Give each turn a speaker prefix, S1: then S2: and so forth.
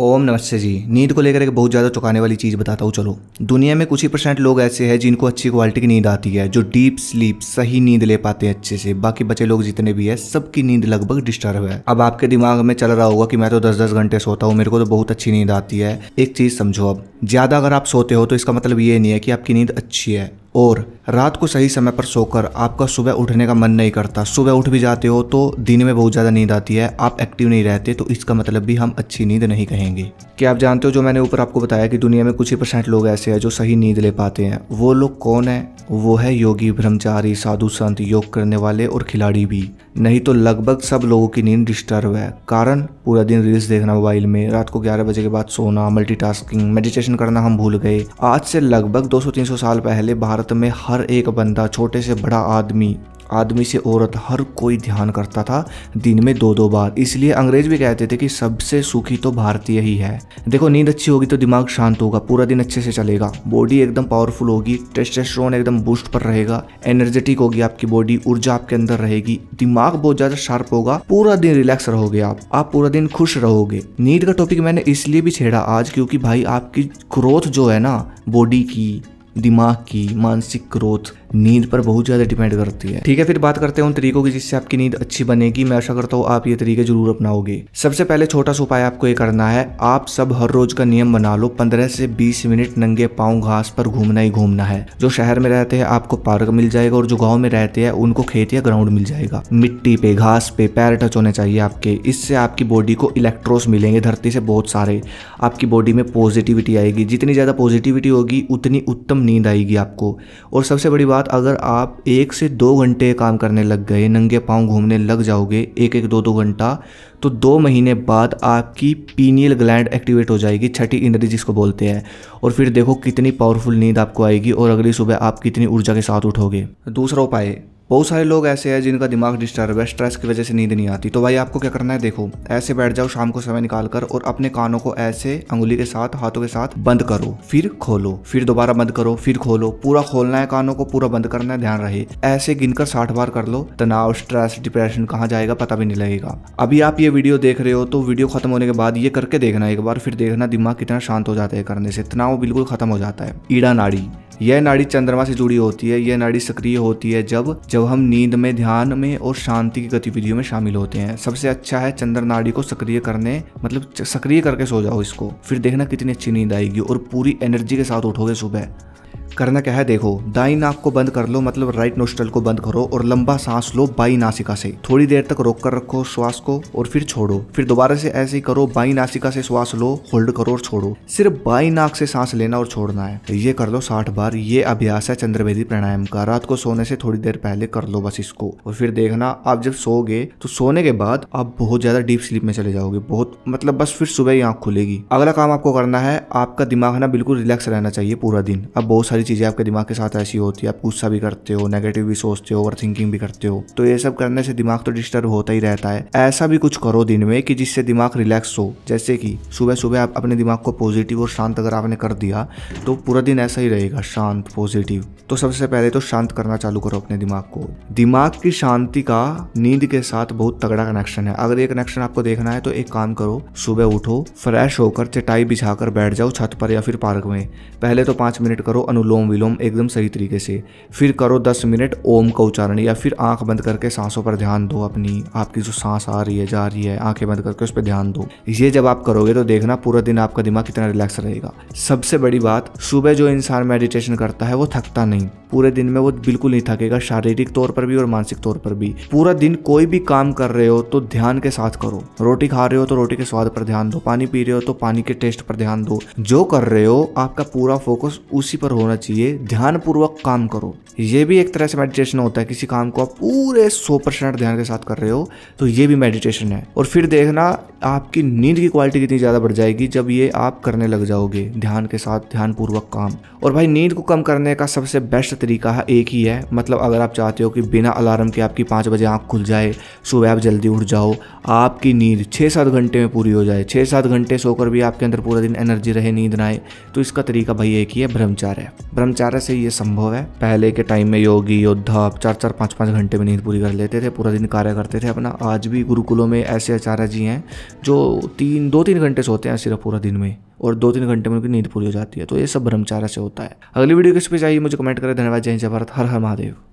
S1: ओम नमस्ते जी नींद को लेकर एक बहुत ज़्यादा चुकाने वाली चीज़ बताता हूँ चलो दुनिया में कुछ ही परसेंट लोग ऐसे हैं जिनको अच्छी क्वालिटी की नींद आती है जो डीप स्लीप सही नींद ले पाते हैं अच्छे से बाकी बचे लोग जितने भी है सबकी नींद लगभग डिस्टर्ब है अब आपके दिमाग में चल रहा होगा कि मैं तो दस दस घंटे सोता हूँ मेरे को तो बहुत अच्छी नींद आती है एक चीज़ समझो अब ज़्यादा अगर आप सोते हो तो इसका मतलब ये नहीं है कि आपकी नींद अच्छी है और रात को सही समय पर सोकर आपका सुबह उठने का मन नहीं करता सुबह उठ भी जाते हो तो दिन में बहुत ज़्यादा नींद आती है आप एक्टिव नहीं रहते तो इसका मतलब भी हम अच्छी नींद नहीं कहेंगे क्या आप जानते हो जो मैंने ऊपर आपको बताया कि दुनिया में कुछ ही परसेंट लोग ऐसे हैं जो सही नींद ले पाते हैं वो लोग कौन है वो है योगी ब्रह्मचारी साधु संत योग करने वाले और खिलाड़ी भी नहीं तो लगभग सब लोगों की नींद डिस्टर्ब है कारण पूरा दिन रील्स देखना मोबाइल में रात को ग्यारह बजे के बाद सोना मल्टीटास्किंग मेडिटेशन करना हम भूल गए आज से लगभग दो सौ साल पहले भारत भारत में हर एक बंदा छोटे से बड़ा आदमी आदमी से औरत हर कोई ध्यान करता था दिन में दो दो बार इसलिए अंग्रेज भी कहते थे कि सबसे सुखी तो भारतीय ही है देखो नींद अच्छी होगी तो दिमाग शांत होगा पूरा दिन अच्छे से चलेगा बॉडी एकदम पावरफुल होगी टेस्टेस्ट्रोन एकदम बूस्ट पर रहेगा एनर्जेटिक होगी आपकी बॉडी ऊर्जा आपके अंदर रहेगी दिमाग बहुत ज्यादा शार्प होगा पूरा दिन रिलैक्स रहोगे आप आप पूरा दिन खुश रहोगे नींद का टॉपिक मैंने इसलिए भी छेड़ा आज क्योंकि भाई आपकी ग्रोथ जो है ना बॉडी की दिमाग की मानसिक ग्रोथ नींद पर बहुत ज़्यादा डिपेंड करती है ठीक है फिर बात करते हैं उन तरीकों की जिससे आपकी नींद अच्छी बनेगी मैं आशा करता हूँ आप ये तरीके जरूर अपनाओगे सबसे पहले छोटा सा उपाय आपको ये करना है आप सब हर रोज का नियम बना लो पंद्रह से बीस मिनट नंगे पाओ घास पर घूमना ही घूमना है जो शहर में रहते हैं आपको पार्क मिल जाएगा और जो गाँव में रहते हैं उनको खेत या ग्राउंड मिल जाएगा मिट्टी पे घास पे पैर टच होने चाहिए आपके इससे आपकी बॉडी को इलेक्ट्रोस मिलेंगे धरती से बहुत सारे आपकी बॉडी में पॉजिटिविटी आएगी जितनी ज़्यादा पॉजिटिविटी होगी उतनी उत्तम नींद आएगी आपको और सबसे बड़ी बात अगर आप एक से दो घंटे काम करने लग गए नंगे पाँव घूमने लग जाओगे एक एक दो दो घंटा तो दो महीने बाद आपकी पीनियल ग्लैंड एक्टिवेट हो जाएगी छठी इंद्री जिसको बोलते हैं और फिर देखो कितनी पावरफुल नींद आपको आएगी और अगली सुबह आप कितनी ऊर्जा के साथ उठोगे दूसरा उपाय बहुत सारे लोग ऐसे हैं जिनका दिमाग डिस्टर्ब है स्ट्रेस की वजह से नींद नहीं आती तो भाई आपको क्या करना है देखो ऐसे बैठ जाओ शाम को समय निकाल कर और अपने कानों को ऐसे अंगुली के साथ हाथों के साथ बंद करो फिर खोलो फिर दोबारा बंद करो फिर खोलो पूरा खोलना है कानों को पूरा बंद करना है ध्यान रहे ऐसे गिनकर साठ बार कर लो तनाव स्ट्रेस डिप्रेशन कहाँ जाएगा पता भी नहीं लगेगा अभी आप ये वीडियो देख रहे हो तो वीडियो खत्म होने के बाद ये करके देखना एक बार फिर देखना दिमाग कितना शांत हो जाता है करने से तनाव बिल्कुल खत्म हो जाता है ईड़ा नाड़ी यह नाड़ी चंद्रमा से जुड़ी होती है यह नाड़ी सक्रिय होती है जब जब हम नींद में ध्यान में और शांति की गतिविधियों में शामिल होते हैं सबसे अच्छा है चंद्र नाड़ी को सक्रिय करने मतलब सक्रिय करके सो जाओ इसको फिर देखना कितनी अच्छी नींद आएगी और पूरी एनर्जी के साथ उठोगे सुबह करना क्या है देखो दाई नाक को बंद कर लो मतलब राइट नोस्ट्रल को बंद करो और लंबा सांस लो बाई नासिका से थोड़ी देर तक रोक कर रखो श्वास को और फिर छोड़ो फिर दोबारा से ऐसे ही करो बाई नासिका से श्वास लो होल्ड करो और छोड़ो सिर्फ बाई नाक से सांस लेना और छोड़ना है तो ये कर लो साठ बार ये अभ्यास है चंद्रभेदी प्राणायाम का रात को सोने से थोड़ी देर पहले कर लो बस इसको और फिर देखना आप जब सोगे तो सोने के बाद आप बहुत ज्यादा डीप स्लीप में चले जाओगे बहुत मतलब बस फिर सुबह ही आंख खुलेगी अगला काम आपको करना है आपका दिमाग ना बिल्कुल रिलैक्स रहना चाहिए पूरा दिन अब बहुत सारी सारी चीज़ें आपके दिमाग के साथ ऐसी होती है आप गुस्सा भी करते हो नेगेटिव भी सोचते हो ओवर थिंकिंग भी करते हो तो ये सब करने से दिमाग तो डिस्टर्ब होता ही रहता है ऐसा भी कुछ करो दिन में कि जिससे दिमाग रिलैक्स हो जैसे कि सुबह सुबह आप अपने दिमाग को पॉजिटिव और शांत अगर आपने कर दिया तो पूरा दिन ऐसा ही रहेगा शांत पॉजिटिव तो सबसे पहले तो शांत करना चालू करो अपने दिमाग को दिमाग की शांति का नींद के साथ बहुत तगड़ा कनेक्शन है अगर ये कनेक्शन आपको देखना है तो एक काम करो सुबह उठो फ्रेश होकर चटाई बिछाकर बैठ जाओ छत पर या फिर पार्क में पहले तो पांच मिनट करो अनुलोम अनुलोम विलोम एकदम सही तरीके से फिर करो दस मिनट ओम का उच्चारण या फिर आंख बंद करके सांसों पर ध्यान दो अपनी आपकी जो सांस आ रही है जा रही है आंखें बंद करके उस पर ध्यान दो ये जब आप करोगे तो देखना पूरा दिन आपका दिमाग कितना रिलैक्स रहेगा सबसे बड़ी बात सुबह जो इंसान मेडिटेशन करता है वो थकता नहीं पूरे दिन में वो बिल्कुल नहीं थकेगा शारीरिक तौर पर भी और मानसिक तौर पर भी पूरा दिन कोई भी काम कर रहे हो तो ध्यान के साथ करो रोटी खा रहे हो तो रोटी के स्वाद पर ध्यान दो पानी पी रहे हो तो पानी के टेस्ट पर ध्यान दो जो कर रहे हो आपका पूरा फोकस उसी पर होना चाहिए ध्यानपूर्वक काम करो ये भी एक तरह से मेडिटेशन होता है किसी काम को आप पूरे सौ परसेंट ध्यान के साथ कर रहे हो तो ये भी मेडिटेशन है और फिर देखना आपकी नींद की क्वालिटी कितनी ज़्यादा बढ़ जाएगी जब ये आप करने लग जाओगे ध्यान के साथ ध्यानपूर्वक काम और भाई नींद को कम करने का सबसे बेस्ट तरीका है एक ही है मतलब अगर आप चाहते हो कि बिना अलार्म के आपकी पाँच बजे आँख खुल जाए सुबह आप जल्दी उठ जाओ आपकी नींद छः सात घंटे में पूरी हो जाए छः सात घंटे सोकर भी आपके अंदर पूरा दिन एनर्जी रहे नींद ना आए तो इसका तरीका भाई एक ही है ब्रह्मचार्य है ब्रह्मचार्य से ये संभव है पहले के टाइम में योगी योद्धा चार चार पाँच पाँच घंटे में नींद पूरी कर लेते थे पूरा दिन कार्य करते थे अपना आज भी गुरुकुलों में ऐसे आचार्य जी हैं जो तीन दो तीन घंटे सोते हैं सिर्फ पूरा दिन में और दो तीन घंटे में उनकी नींद पूरी हो जाती है तो ये सब ब्रह्मचार्य से होता है अगली वीडियो किस पे चाहिए मुझे कमेंट करें धन्यवाद जय जय भारत हर हर महादेव